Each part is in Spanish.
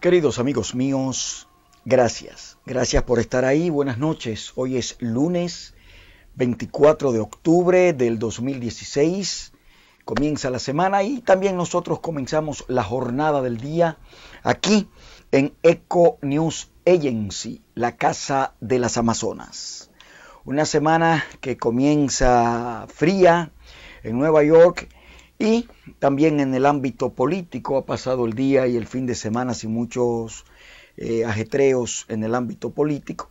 Queridos amigos míos, gracias. Gracias por estar ahí. Buenas noches. Hoy es lunes 24 de octubre del 2016. Comienza la semana y también nosotros comenzamos la jornada del día aquí en Eco News Agency, la casa de las Amazonas. Una semana que comienza fría en Nueva York y también en el ámbito político ha pasado el día y el fin de semana sin muchos eh, ajetreos en el ámbito político,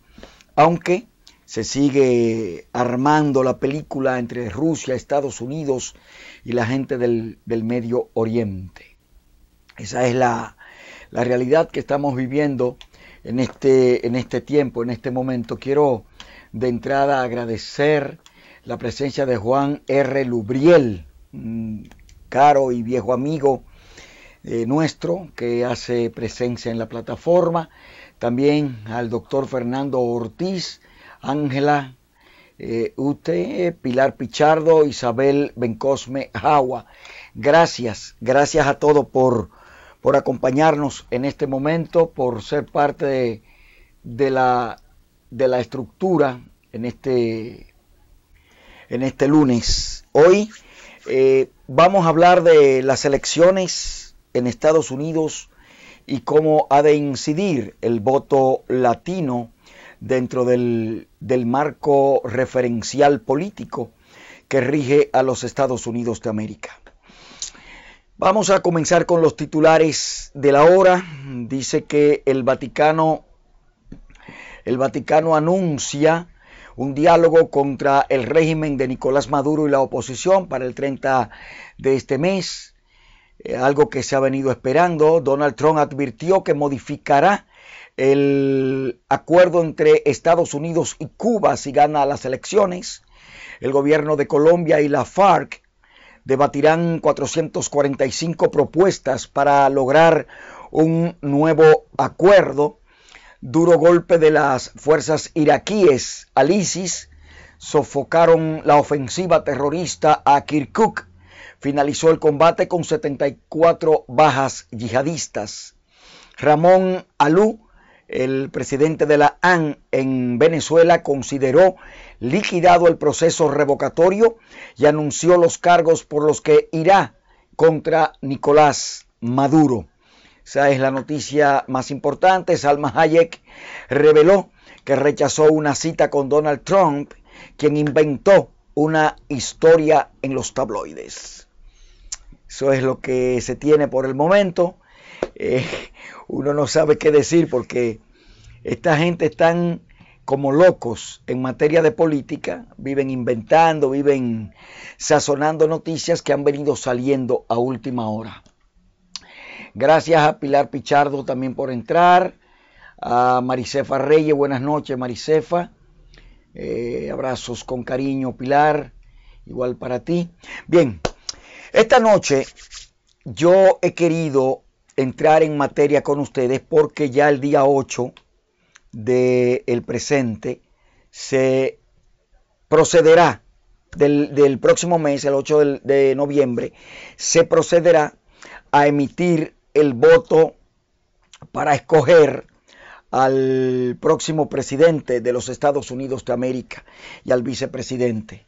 aunque se sigue armando la película entre Rusia, Estados Unidos y la gente del, Medio Oriente. Esa es la, la, realidad que estamos viviendo en este, en este tiempo, en este momento. Quiero de entrada agradecer la presencia de Juan R. Lubriel, Mm, caro y viejo amigo eh, nuestro que hace presencia en la plataforma, también al doctor Fernando Ortiz, Ángela eh, Ute, Pilar Pichardo, Isabel Bencosme Agua, Gracias, gracias a todos por, por acompañarnos en este momento, por ser parte de, la, de la estructura en este, en este lunes. Hoy eh, vamos a hablar de las elecciones en Estados Unidos y cómo ha de incidir el voto latino dentro del, del marco referencial político que rige a los Estados Unidos de América. Vamos a comenzar con los titulares de la hora. Dice que el Vaticano, el Vaticano anuncia un diálogo contra el régimen de Nicolás Maduro y la oposición para el 30 de este mes, eh, algo que se ha venido esperando. Donald Trump advirtió que modificará el acuerdo entre Estados Unidos y Cuba si gana las elecciones. El gobierno de Colombia y la FARC debatirán 445 propuestas para lograr un nuevo acuerdo duro golpe de las fuerzas iraquíes al ISIS, sofocaron la ofensiva terrorista a Kirkuk. Finalizó el combate con 74 bajas yihadistas. Ramón Alú, el presidente de la AN en Venezuela, consideró liquidado el proceso revocatorio y anunció los cargos por los que irá contra Nicolás Maduro. Esa es la noticia más importante. Salma Hayek reveló que rechazó una cita con Donald Trump, quien inventó una historia en los tabloides. Eso es lo que se tiene por el momento. Eh, uno no sabe qué decir porque esta gente están como locos en materia de política, viven inventando, viven sazonando noticias que han venido saliendo a última hora. Gracias a Pilar Pichardo también por entrar. A Maricefa Reyes, buenas noches Maricefa. Eh, abrazos con cariño Pilar, igual para ti. Bien, esta noche yo he querido entrar en materia con ustedes porque ya el día 8 del el presente se procederá, del, próximo mes, el 8 de noviembre, se procederá a emitir el voto para escoger al próximo presidente de los Estados Unidos de América y al vicepresidente.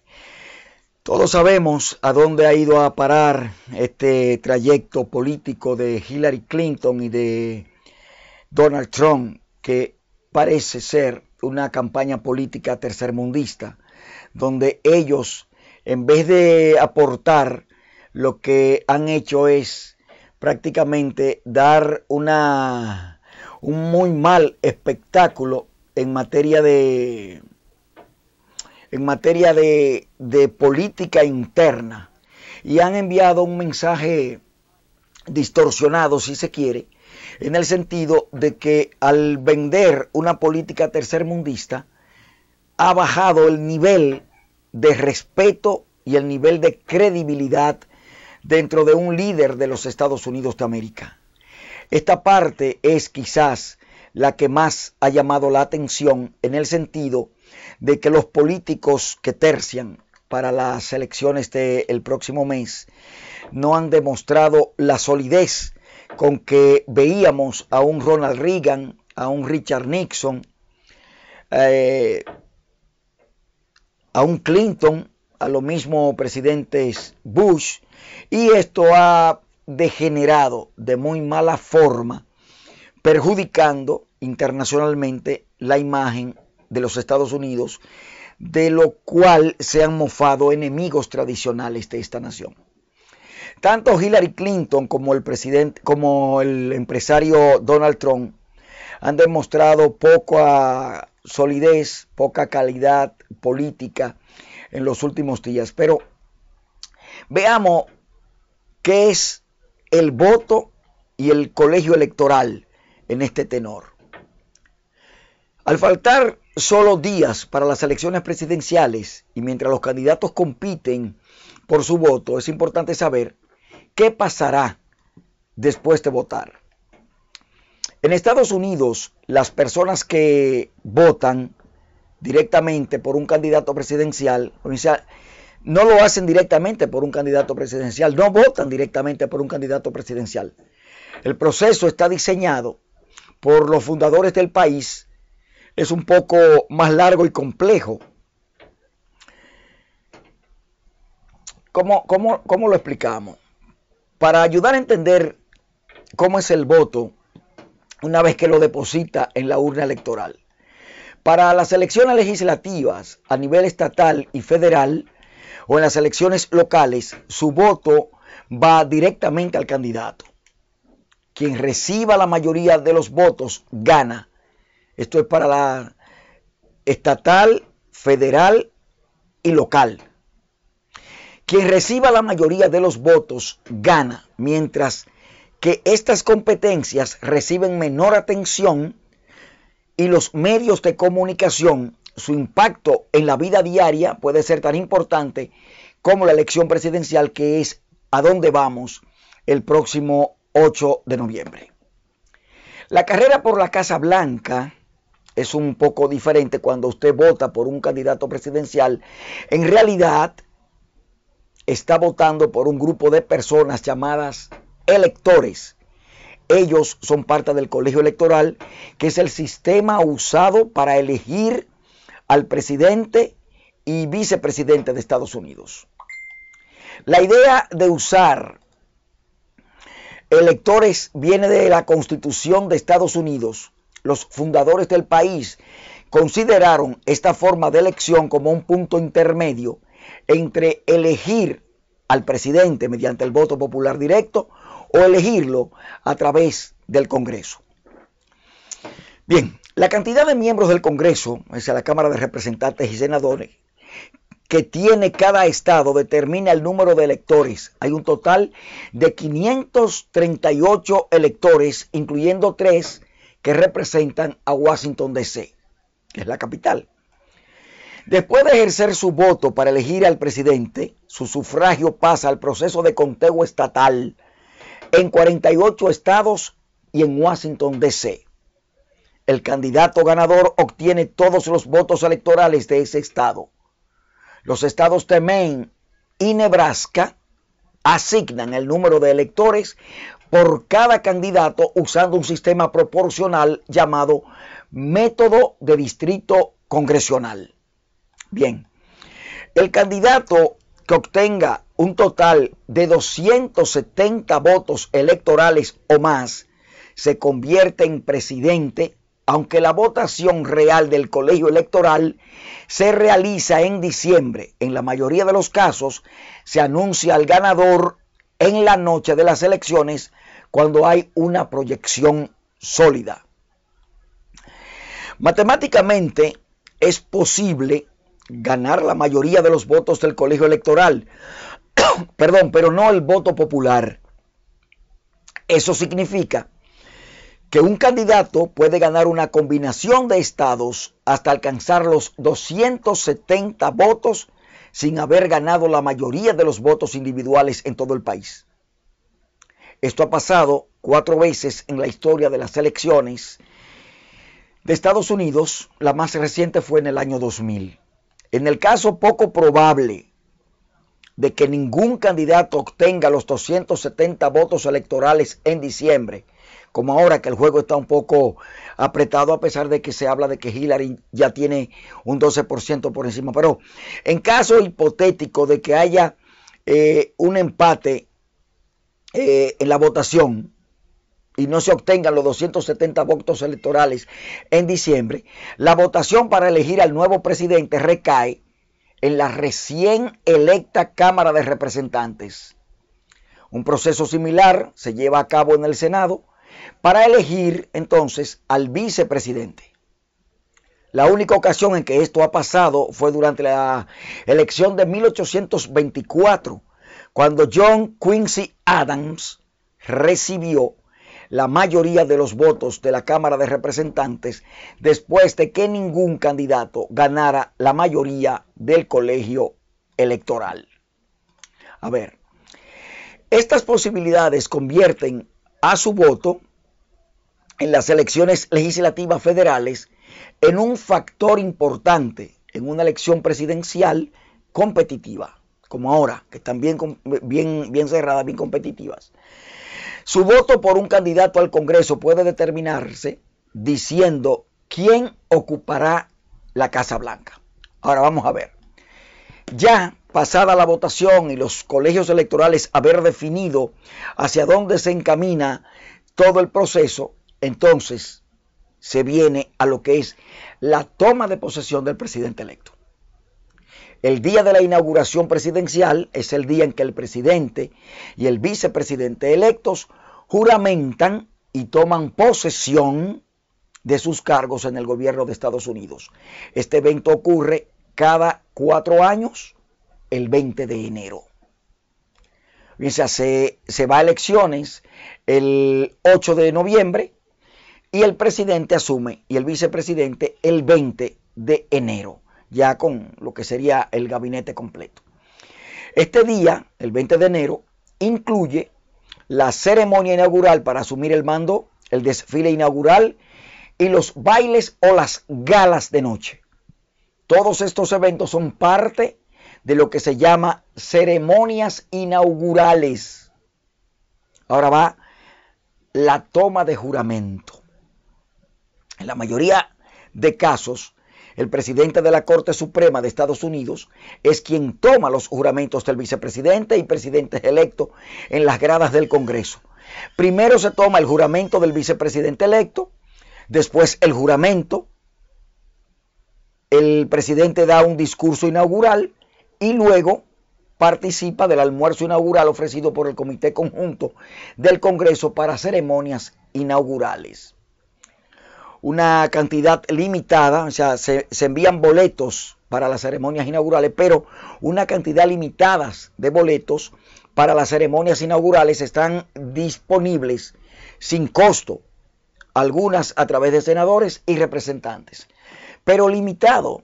Todos sabemos a dónde ha ido a parar este trayecto político de Hillary Clinton y de Donald Trump, que parece ser una campaña política tercermundista, donde ellos, en vez de aportar, lo que han hecho es prácticamente dar una, un muy mal espectáculo en materia de, en materia de, de política interna y han enviado un mensaje distorsionado, si se quiere, en el sentido de que al vender una política tercermundista, ha bajado el nivel de respeto y el nivel de credibilidad dentro de un líder de los Estados Unidos de América. Esta parte es quizás la que más ha llamado la atención en el sentido de que los políticos que tercian para las elecciones del el próximo mes no han demostrado la solidez con que veíamos a un Ronald Reagan, a un Richard Nixon, eh, a un Clinton, a los mismos presidentes Bush, y esto ha degenerado de muy mala forma, perjudicando internacionalmente la imagen de los Estados Unidos, de lo cual se han mofado enemigos tradicionales de esta nación. Tanto Hillary Clinton como el como el empresario Donald Trump han demostrado poca solidez, poca calidad política en los últimos días, pero Veamos qué es el voto y el colegio electoral en este tenor. Al faltar solo días para las elecciones presidenciales y mientras los candidatos compiten por su voto, es importante saber qué pasará después de votar. En Estados Unidos, las personas que votan directamente por un candidato presidencial no lo hacen directamente por un candidato presidencial, no votan directamente por un candidato presidencial. El proceso está diseñado por los fundadores del país, es un poco más largo y complejo. ¿Cómo, lo explicamos? Para ayudar a entender cómo es el voto una vez que lo deposita en la urna electoral. Para las elecciones legislativas a nivel estatal y federal, o en las elecciones locales, su voto va directamente al candidato. Quien reciba la mayoría de los votos gana. Esto es para la estatal, federal y local. Quien reciba la mayoría de los votos gana, mientras que estas competencias reciben menor atención y los medios de comunicación su impacto en la vida diaria puede ser tan importante como la elección presidencial que es a dónde vamos el próximo 8 de noviembre. La carrera por la Casa Blanca es un poco diferente cuando usted vota por un candidato presidencial. En realidad está votando por un grupo de personas llamadas electores. Ellos son parte del colegio electoral, que es el sistema usado para elegir al presidente y vicepresidente de Estados Unidos. La idea de usar electores viene de la Constitución de Estados Unidos. Los fundadores del país consideraron esta forma de elección como un punto intermedio entre elegir al presidente mediante el voto popular directo o elegirlo a través del Congreso. Bien, la cantidad de miembros del Congreso, es la Cámara de Representantes y Senadores, que tiene cada estado determina el número de electores. Hay un total de 538 electores, incluyendo tres que representan a Washington, D.C., que es la capital. Después de ejercer su voto para elegir al presidente, su sufragio pasa al proceso de conteo estatal en 48 estados y en Washington, D.C el candidato ganador obtiene todos los votos electorales de ese estado. Los estados de Maine y Nebraska asignan el número de electores por cada candidato usando un sistema proporcional llamado método de distrito congresional. Bien, el candidato que obtenga un total de 270 votos electorales o más se convierte en presidente aunque la votación real del colegio electoral se realiza en diciembre, en la mayoría de los casos se anuncia al ganador en la noche de las elecciones cuando hay una proyección sólida. Matemáticamente es posible ganar la mayoría de los votos del colegio electoral, perdón, pero no el voto popular. Eso significa que un candidato puede ganar una combinación de estados hasta alcanzar los 270 votos sin haber ganado la mayoría de los votos individuales en todo el país. Esto ha pasado cuatro veces en la historia de las elecciones de Estados Unidos, la más reciente fue en el año 2000. En el caso poco probable de que ningún candidato obtenga los 270 votos electorales en diciembre, como ahora que el juego está un poco apretado a pesar de que se habla de que Hillary ya tiene un 12% por encima. Pero en caso hipotético de que haya eh, un empate eh, en la votación y no se obtengan los 270 votos electorales en diciembre, la votación para elegir al nuevo presidente recae en la recién electa Cámara de Representantes. Un proceso similar se lleva a cabo en el Senado para elegir entonces al vicepresidente. La única ocasión en que esto ha pasado fue durante la elección de 1824, cuando John Quincy Adams recibió la mayoría de los votos de la Cámara de Representantes después de que ningún candidato ganara la mayoría del colegio electoral. A ver, estas posibilidades convierten a su voto en las elecciones legislativas federales en un factor importante en una elección presidencial competitiva, como ahora, que están bien, cerradas, bien competitivas. Su voto por un candidato al Congreso puede determinarse diciendo quién ocupará la Casa Blanca. Ahora vamos a ver. Ya pasada la votación y los colegios electorales haber definido hacia dónde se encamina todo el proceso, entonces se viene a lo que es la toma de posesión del presidente electo. El día de la inauguración presidencial es el día en que el presidente y el vicepresidente electos juramentan y toman posesión de sus cargos en el gobierno de Estados Unidos. Este evento ocurre cada cuatro años, el 20 de enero. se va a elecciones el 8 de noviembre y el presidente asume y el vicepresidente el 20 de enero, ya con lo que sería el gabinete completo. Este día, el 20 de enero, incluye la ceremonia inaugural para asumir el mando, el desfile inaugural y los bailes o las galas de noche. Todos estos eventos son parte de lo que se llama ceremonias inaugurales. Ahora va la toma de juramento. En la mayoría de casos, el presidente de la Corte Suprema de Estados Unidos es quien toma los juramentos del vicepresidente y presidente electo en las gradas del Congreso. Primero se toma el juramento del vicepresidente electo, después el juramento, el presidente da un discurso inaugural y luego participa del almuerzo inaugural ofrecido por el Comité Conjunto del Congreso para ceremonias inaugurales una cantidad limitada, o sea, se, envían boletos para las ceremonias inaugurales, pero una cantidad limitada de boletos para las ceremonias inaugurales están disponibles sin costo, algunas a través de senadores y representantes, pero limitado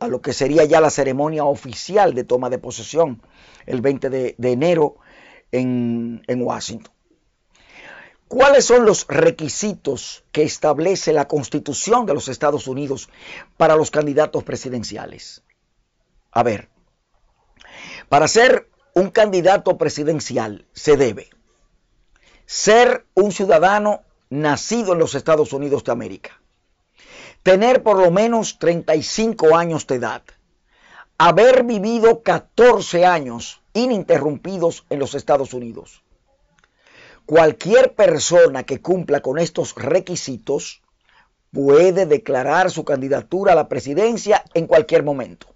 a lo que sería ya la ceremonia oficial de toma de posesión el 20 de, enero en Washington. ¿Cuáles son los requisitos que establece la Constitución de los Estados Unidos para los candidatos presidenciales? A ver, para ser un candidato presidencial se debe ser un ciudadano nacido en los Estados Unidos de América, tener por lo menos 35 años de edad, haber vivido 14 años ininterrumpidos en los Estados Unidos, Cualquier persona que cumpla con estos requisitos puede declarar su candidatura a la presidencia en cualquier momento.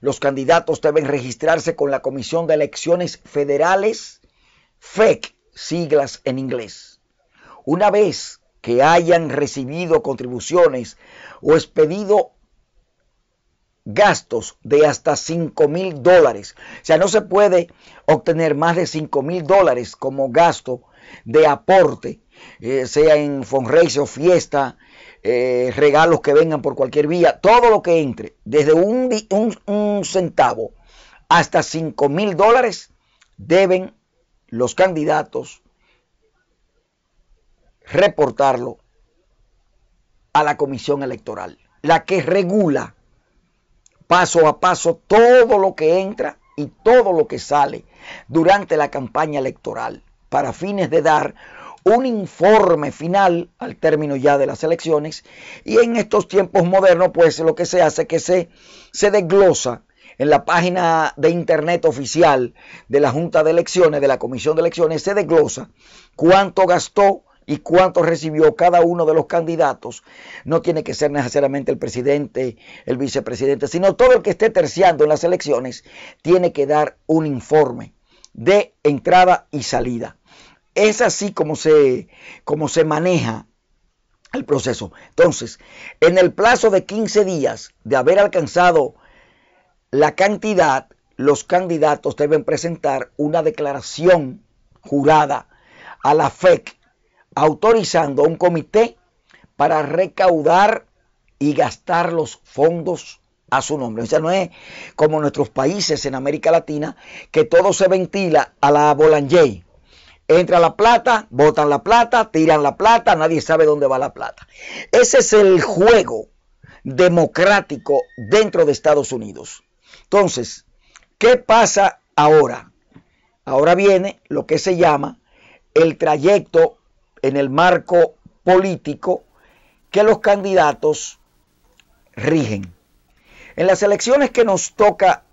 Los candidatos deben registrarse con la Comisión de Elecciones Federales, FEC, siglas en inglés. Una vez que hayan recibido contribuciones o expedido gastos de hasta 5 mil dólares. O sea, no se puede obtener más de 5 mil dólares como gasto de aporte, eh, sea en fundraising o fiesta, eh, regalos que vengan por cualquier vía, todo lo que entre, desde un, un centavo hasta 5 mil dólares, deben los candidatos reportarlo a la comisión electoral, la que regula paso a paso todo lo que entra y todo lo que sale durante la campaña electoral para fines de dar un informe final al término ya de las elecciones y en estos tiempos modernos pues lo que se hace es que se, se desglosa en la página de internet oficial de la Junta de Elecciones, de la Comisión de Elecciones, se desglosa cuánto gastó y cuánto recibió cada uno de los candidatos, no tiene que ser necesariamente el presidente, el vicepresidente, sino todo el que esté terciando en las elecciones tiene que dar un informe de entrada y salida. Es así como se, como se maneja el proceso. Entonces, en el plazo de 15 días de haber alcanzado la cantidad, los candidatos deben presentar una declaración jurada a la FEC autorizando a un comité para recaudar y gastar los fondos a su nombre. O sea, no es como nuestros países en América Latina, que todo se ventila a la Bolangé. Entra la plata, botan la plata, tiran la plata, nadie sabe dónde va la plata. Ese es el juego democrático dentro de Estados Unidos. Entonces, ¿qué pasa ahora? Ahora viene lo que se llama el trayecto en el marco político que los candidatos rigen. En las elecciones que nos toca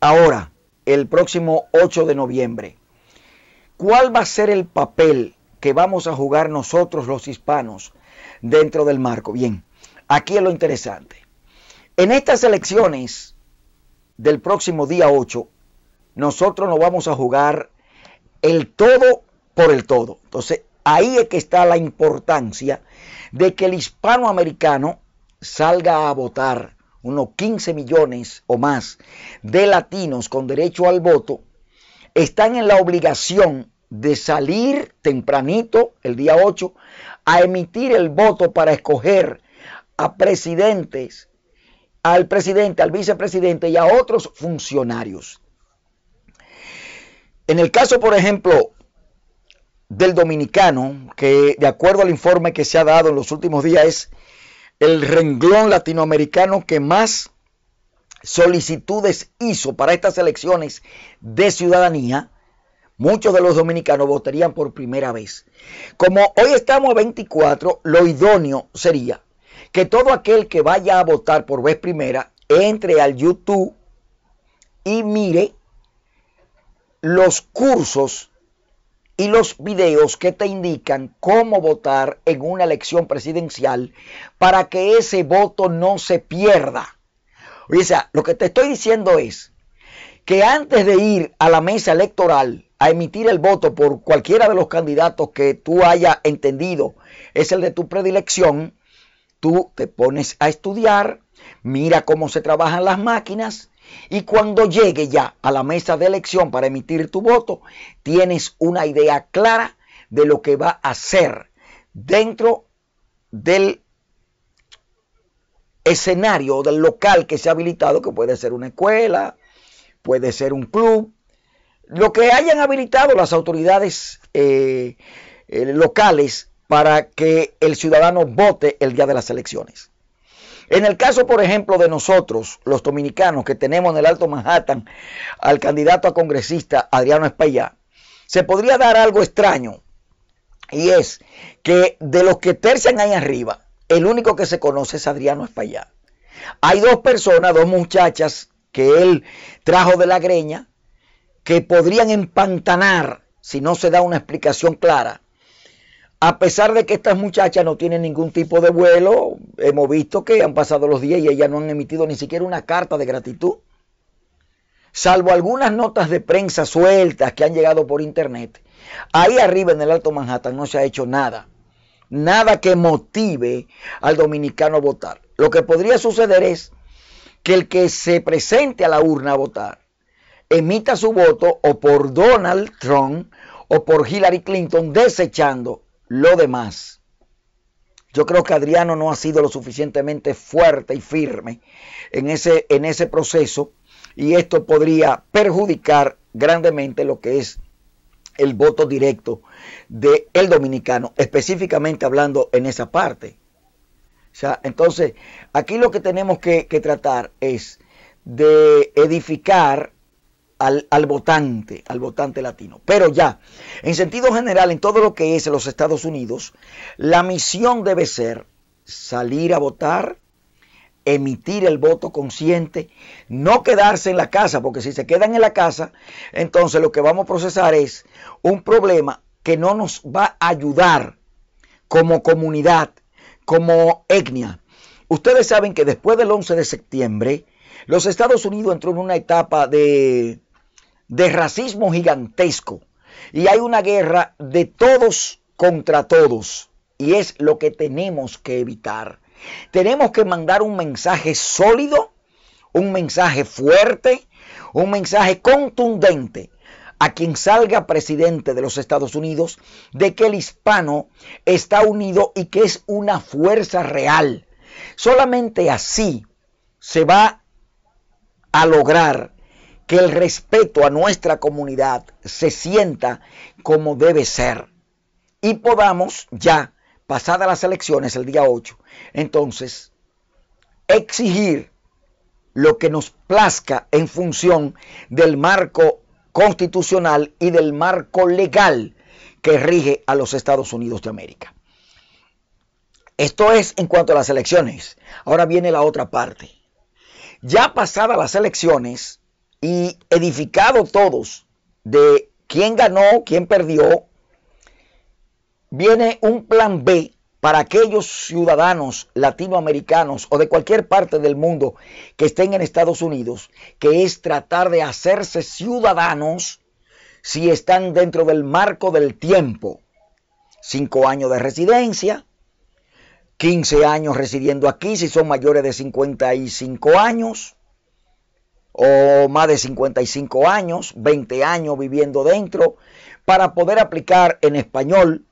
ahora, el próximo 8 de noviembre, ¿cuál va a ser el papel que vamos a jugar nosotros los hispanos dentro del marco? Bien, aquí es lo interesante. En estas elecciones del próximo día 8, nosotros nos vamos a jugar el todo por el todo. Entonces, Ahí es que está la importancia de que el hispanoamericano salga a votar, unos 15 millones o más de latinos con derecho al voto, están en la obligación de salir tempranito, el día 8, a emitir el voto para escoger a presidentes, al presidente, al vicepresidente y a otros funcionarios. En el caso, por ejemplo, del dominicano, que de acuerdo al informe que se ha dado en los últimos días es el renglón latinoamericano que más solicitudes hizo para estas elecciones de ciudadanía, muchos de los dominicanos votarían por primera vez. Como hoy estamos a 24, lo idóneo sería que todo aquel que vaya a votar por vez primera entre al YouTube y mire los cursos y los videos que te indican cómo votar en una elección presidencial para que ese voto no se pierda. O sea, lo que te estoy diciendo es que antes de ir a la mesa electoral a emitir el voto por cualquiera de los candidatos que tú hayas entendido es el de tu predilección, tú te pones a estudiar, mira cómo se trabajan las máquinas, y cuando llegue ya a la mesa de elección para emitir tu voto, tienes una idea clara de lo que va a hacer dentro del escenario del local que se ha habilitado, que puede ser una escuela, puede ser un club, lo que hayan habilitado las autoridades eh, eh, locales para que el ciudadano vote el día de las elecciones. En el caso, por ejemplo, de nosotros, los dominicanos, que tenemos en el Alto Manhattan al candidato a congresista Adriano Espaillá, se podría dar algo extraño, y es que de los que tercian ahí arriba, el único que se conoce es Adriano Espaillá. Hay dos personas, dos muchachas que él trajo de la greña, que podrían empantanar, si no se da una explicación clara, a pesar de que estas muchachas no tienen ningún tipo de vuelo, hemos visto que han pasado los días y ellas no han emitido ni siquiera una carta de gratitud. Salvo algunas notas de prensa sueltas que han llegado por internet, ahí arriba en el Alto Manhattan no se ha hecho nada. Nada que motive al dominicano a votar. Lo que podría suceder es que el que se presente a la urna a votar emita su voto o por Donald Trump o por Hillary Clinton, desechando lo demás. Yo creo que Adriano no ha sido lo suficientemente fuerte y firme en ese, en ese proceso y esto podría perjudicar grandemente lo que es el voto directo del el dominicano, específicamente hablando en esa parte. sea, entonces, aquí lo que tenemos que tratar es de edificar al, votante, al votante latino. Pero ya, en sentido general, en todo lo que es los Estados Unidos, la misión debe ser salir a votar, emitir el voto consciente, no quedarse en la casa, porque si se quedan en la casa, entonces lo que vamos a procesar es un problema que no nos va a ayudar como comunidad, como etnia. Ustedes saben que después del 11 de septiembre, los Estados Unidos entró en una etapa de de racismo gigantesco y hay una guerra de todos contra todos y es lo que tenemos que evitar. Tenemos que mandar un mensaje sólido, un mensaje fuerte, un mensaje contundente a quien salga presidente de los Estados Unidos de que el hispano está unido y que es una fuerza real. Solamente así se va a lograr que el respeto a nuestra comunidad se sienta como debe ser y podamos ya, pasadas las elecciones el día 8, entonces exigir lo que nos plazca en función del marco constitucional y del marco legal que rige a los Estados Unidos de América. Esto es en cuanto a las elecciones. Ahora viene la otra parte. Ya pasadas las elecciones, y edificado todos de quién ganó, quién perdió, viene un plan B para aquellos ciudadanos latinoamericanos o de cualquier parte del mundo que estén en Estados Unidos, que es tratar de hacerse ciudadanos si están dentro del marco del tiempo. Cinco años de residencia, 15 años residiendo aquí si son mayores de 55 años, o más de 55 años, 20 años viviendo dentro, para poder aplicar en español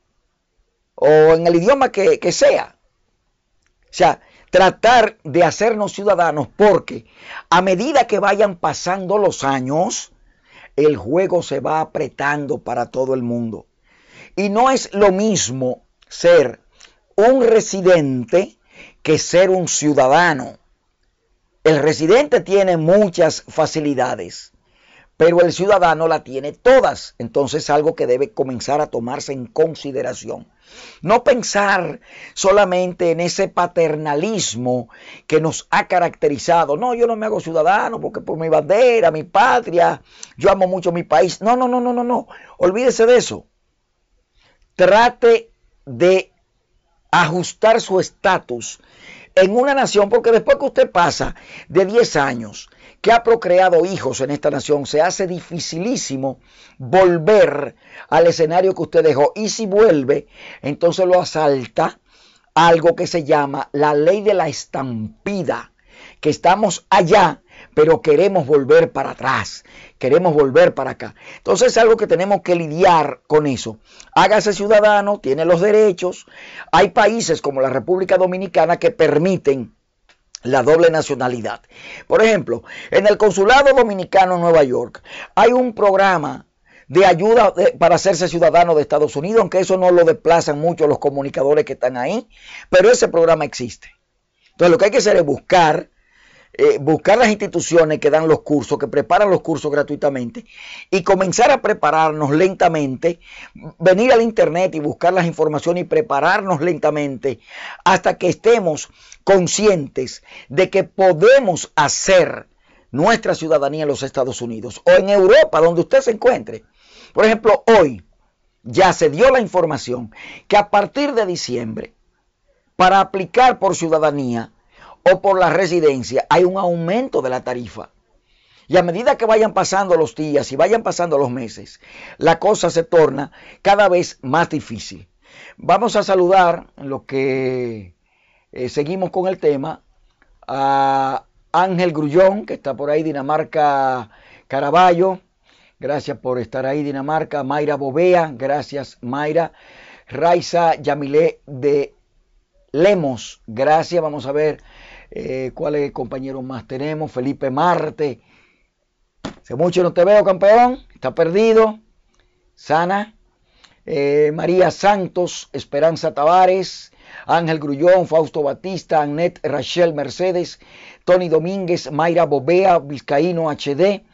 o en el idioma que, sea. O sea, tratar de hacernos ciudadanos porque a medida que vayan pasando los años, el juego se va apretando para todo el mundo. Y no es lo mismo ser un residente que ser un ciudadano. El residente tiene muchas facilidades, pero el ciudadano la tiene todas. Entonces es algo que debe comenzar a tomarse en consideración. No pensar solamente en ese paternalismo que nos ha caracterizado. No, yo no me hago ciudadano porque por mi bandera, mi patria, yo amo mucho mi país. No, no, no, no, no, no. Olvídese de eso. Trate de ajustar su estatus en una nación, porque después que usted pasa de 10 años que ha procreado hijos en esta nación, se hace dificilísimo volver al escenario que usted dejó. Y si vuelve, entonces lo asalta algo que se llama la ley de la estampida que estamos allá, pero queremos volver para atrás, queremos volver para acá. Entonces es algo que tenemos que lidiar con eso. Hágase ciudadano, tiene los derechos. Hay países como la República Dominicana que permiten la doble nacionalidad. Por ejemplo, en el Consulado Dominicano en Nueva York hay un programa de ayuda para hacerse ciudadano de Estados Unidos, aunque eso no lo desplazan mucho los comunicadores que están ahí, pero ese programa existe. Entonces lo que hay que hacer es buscar eh, buscar las instituciones que dan los cursos, que preparan los cursos gratuitamente y comenzar a prepararnos lentamente, venir al Internet y buscar las informaciones y prepararnos lentamente hasta que estemos conscientes de que podemos hacer nuestra ciudadanía en los Estados Unidos o en Europa, donde usted se encuentre. Por ejemplo, hoy ya se dio la información que a partir de diciembre, para aplicar por ciudadanía, o por la residencia, hay un aumento de la tarifa. Y a medida que vayan pasando los días y vayan pasando los meses, la cosa se torna cada vez más difícil. Vamos a saludar, lo que eh, seguimos con el tema, a Ángel Grullón, que está por ahí, Dinamarca Caraballo. Gracias por estar ahí, Dinamarca. Mayra Bovea, gracias, Mayra. Raiza Yamilé de Lemos, gracias. Vamos a ver eh, cuáles compañeros más tenemos, Felipe Marte. Hace mucho no te veo, campeón, está perdido. Sana. Eh, María Santos, Esperanza Tavares, Ángel Grullón, Fausto Batista, Annette Rachel Mercedes, Tony Domínguez, Mayra Bobea, Vizcaíno HD,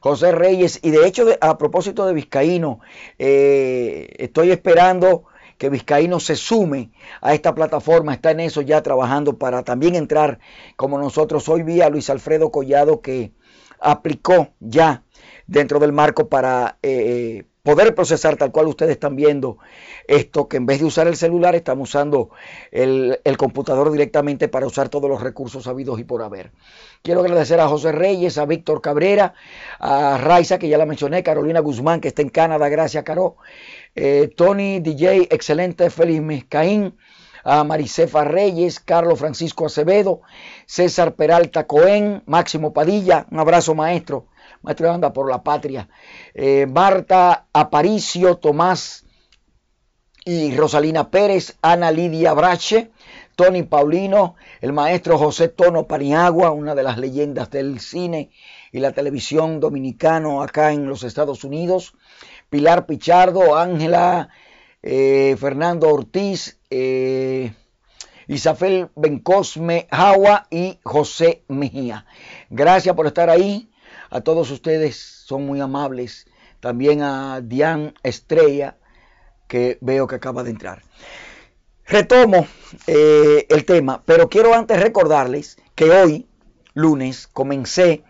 José Reyes. Y de hecho, a propósito de Vizcaíno, eh, estoy esperando que Vizcaíno se sume a esta plataforma, está en eso ya trabajando para también entrar como nosotros. Hoy vía Luis Alfredo Collado que aplicó ya dentro del marco para eh, eh, poder procesar tal cual ustedes están viendo esto, que en vez de usar el celular estamos usando el, computador directamente para usar todos los recursos habidos y por haber. Quiero agradecer a José Reyes, a Víctor Cabrera, a Raiza, que ya la mencioné, Carolina Guzmán, que está en Canadá, gracias Caro, eh, Tony DJ, excelente, Feliz Mezcaín, a Maricefa Reyes, Carlos Francisco Acevedo, César Peralta Cohen, Máximo Padilla, un abrazo maestro maestro anda por la patria, eh, Marta Aparicio Tomás y Rosalina Pérez, Ana Lidia Brache, Tony Paulino, el maestro José Tono Paniagua, una de las leyendas del cine y la televisión dominicano acá en los Estados Unidos, Pilar Pichardo, Ángela, eh, Fernando Ortiz, Isafel eh, Isabel Bencosme Jagua y José Mejía. Gracias por estar ahí a todos ustedes, son muy amables. También a Diane Estrella, que veo que acaba de entrar. Retomo eh, el tema, pero quiero antes recordarles que hoy, lunes, comencé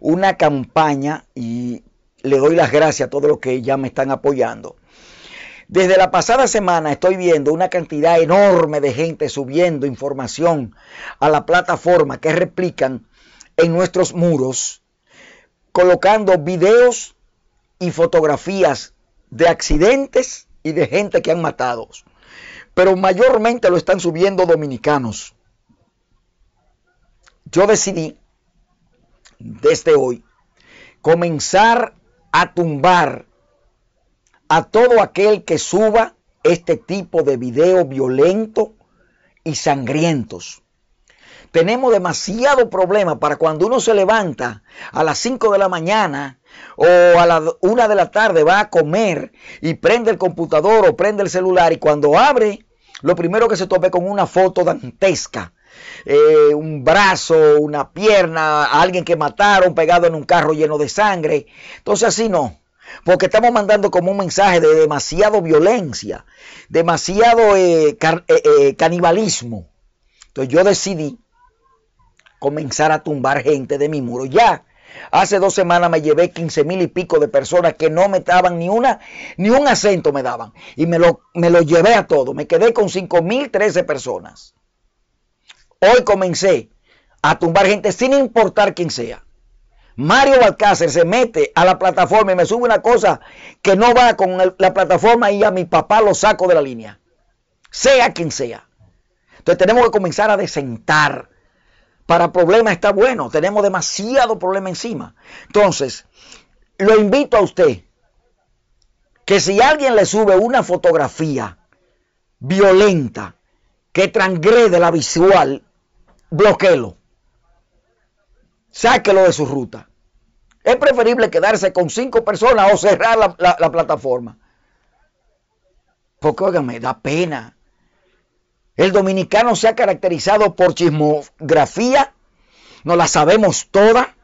una campaña y le doy las gracias a todos los que ya me están apoyando. Desde la pasada semana estoy viendo una cantidad enorme de gente subiendo información a la plataforma que replican en nuestros muros colocando videos y fotografías de accidentes y de gente que han matado. Pero mayormente lo están subiendo dominicanos. Yo decidí desde hoy comenzar a tumbar a todo aquel que suba este tipo de videos violento y sangrientos. Tenemos demasiado problema para cuando uno se levanta a las 5 de la mañana o a las 1 de la tarde va a comer y prende el computador o prende el celular y cuando abre, lo primero que se tope con una foto dantesca. Eh, un brazo, una pierna, alguien que mataron pegado en un carro lleno de sangre. Entonces así no porque estamos mandando como un mensaje de demasiado violencia, demasiado eh, eh, canibalismo. Entonces yo decidí comenzar a tumbar gente de mi muro. Ya, hace dos semanas me llevé 15 mil y pico de personas que no me daban ni una, ni un acento me daban. Y me lo, me lo llevé a todo. Me quedé con 5 mil 13 personas. Hoy comencé a tumbar gente sin importar quién sea. Mario Balcácer se mete a la plataforma y me sube una cosa que no va con la plataforma y a mi papá lo saco de la línea. Sea quien sea. Entonces tenemos que comenzar a desentar para problemas está bueno. Tenemos demasiado problema encima. Entonces, lo invito a usted que si alguien le sube una fotografía violenta que transgrede la visual, bloqueelo. Sáquelo de su ruta. Es preferible quedarse con cinco personas o cerrar la, plataforma. Porque, óigame, da pena el dominicano se ha caracterizado por chismografía, no la sabemos toda,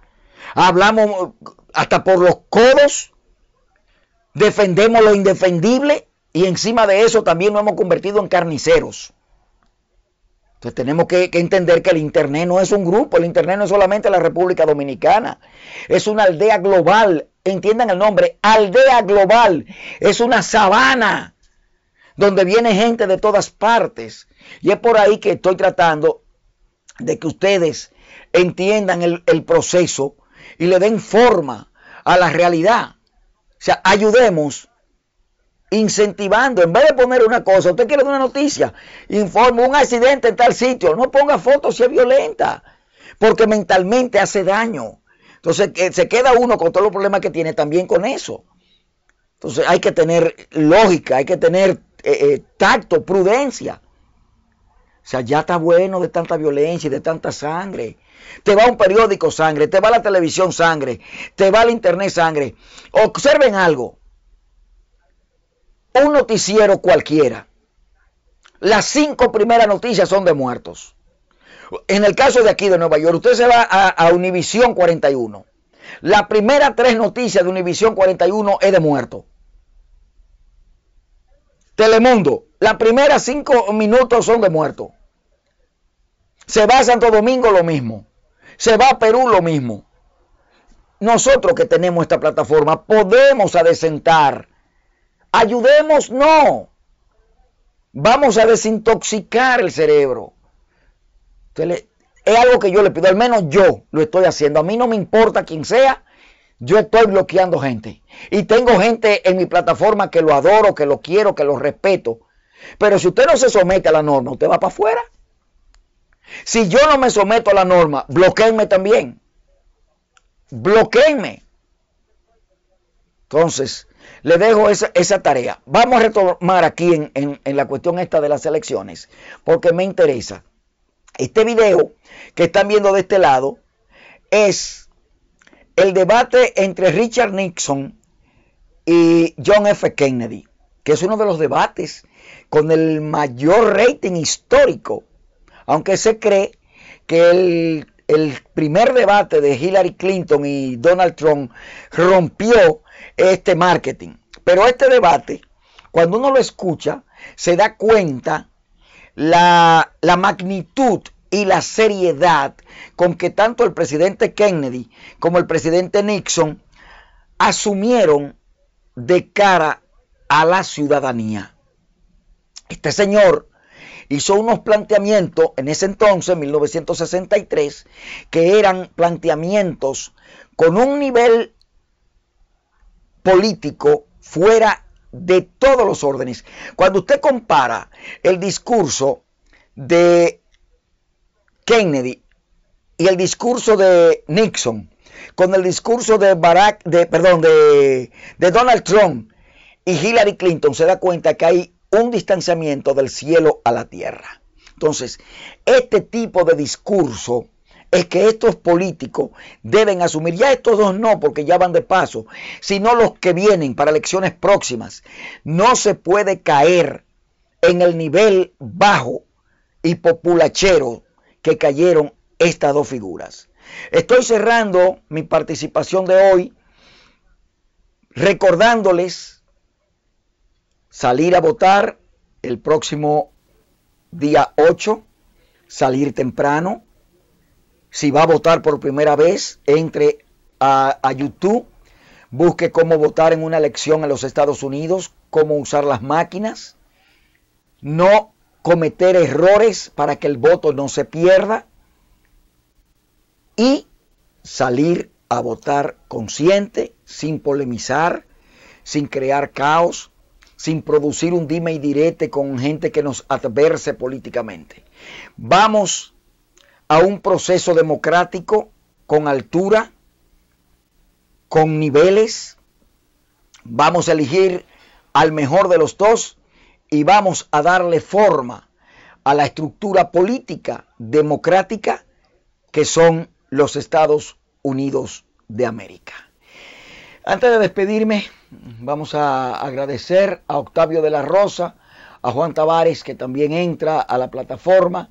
hablamos hasta por los codos, defendemos lo indefendible y encima de eso también nos hemos convertido en carniceros. Entonces tenemos que, que, entender que el Internet no es un grupo, el Internet no es solamente la República Dominicana, es una aldea global, entiendan el nombre, aldea global, es una sabana donde viene gente de todas partes. Y es por ahí que estoy tratando de que ustedes entiendan el, proceso y le den forma a la realidad. O sea, ayudemos incentivando. En vez de poner una cosa, usted quiere una noticia, informe un accidente en tal sitio. No ponga fotos si es violenta, porque mentalmente hace daño. Entonces se queda uno con todos los problemas que tiene también con eso. Entonces hay que tener lógica, hay que tener eh, eh, tacto, prudencia. O sea, ya está bueno de tanta violencia y de tanta sangre. Te va un periódico sangre, te va la televisión sangre, te va el internet sangre. Observen algo. Un noticiero cualquiera. Las cinco primeras noticias son de muertos. En el caso de aquí de Nueva York, usted se va a, a Univisión 41. la primera tres noticias de Univisión 41 es de muertos. Telemundo, las primeras cinco minutos son de muertos. Se va a Santo Domingo lo mismo. Se va a Perú lo mismo. Nosotros que tenemos esta plataforma podemos adecentar. Ayudemos, no. Vamos a desintoxicar el cerebro. es algo que yo le pido, al menos yo lo estoy haciendo. A mí no me importa quién sea, yo estoy bloqueando gente. Y tengo gente en mi plataforma que lo adoro, que lo quiero, que lo respeto. Pero si usted no se somete a la norma, usted va para afuera. Si yo no me someto a la norma, bloqueenme también. Bloqueenme. Entonces, le dejo esa, tarea. Vamos a retomar aquí en, en la cuestión esta de las elecciones, porque me interesa. Este video que están viendo de este lado es el debate entre Richard Nixon y John F. Kennedy, que es uno de los debates con el mayor rating histórico, aunque se cree que el, primer debate de Hillary Clinton y Donald Trump rompió este marketing. Pero este debate, cuando uno lo escucha, se da cuenta la magnitud y la seriedad con que tanto el presidente Kennedy como el presidente Nixon asumieron de cara a la ciudadanía. Este señor hizo unos planteamientos en ese entonces, 1963, que eran planteamientos con un nivel político fuera de todos los órdenes. Cuando usted compara el discurso de Kennedy y el discurso de Nixon con el discurso de Barack, de, perdón, de, Donald Trump y Hillary Clinton, se da cuenta que hay un distanciamiento del cielo a la tierra. Entonces, este tipo de discurso es que estos políticos deben asumir, ya estos dos no, porque ya van de paso, sino los que vienen para elecciones próximas. No se puede caer en el nivel bajo y populachero que cayeron estas dos figuras. Estoy cerrando mi participación de hoy recordándoles salir a votar el próximo día 8, salir temprano. Si va a votar por primera vez, entre a, YouTube, busque cómo votar en una elección en los Estados Unidos, cómo usar las máquinas. No cometer errores para que el voto no se pierda y salir a votar consciente, sin polemizar, sin crear caos, sin producir un dime y direte con gente que nos adverse políticamente. Vamos a un proceso democrático con altura, con niveles. Vamos a elegir al mejor de los dos y vamos a darle forma a la estructura política democrática que son los Estados Unidos de América. Antes de despedirme, vamos a agradecer a Octavio de la Rosa, a Juan Tavares, que también entra a la plataforma,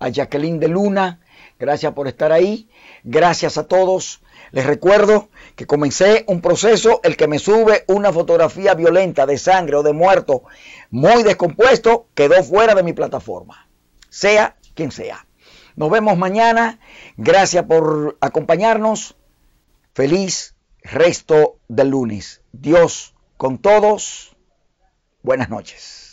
a Jacqueline de Luna, gracias por estar ahí, gracias a todos les recuerdo que comencé un proceso, el que me sube una fotografía violenta de sangre o de muerto muy descompuesto, quedó fuera de mi plataforma, sea quien sea. Nos vemos mañana. Gracias por acompañarnos. Feliz resto del lunes. Dios con todos. Buenas noches.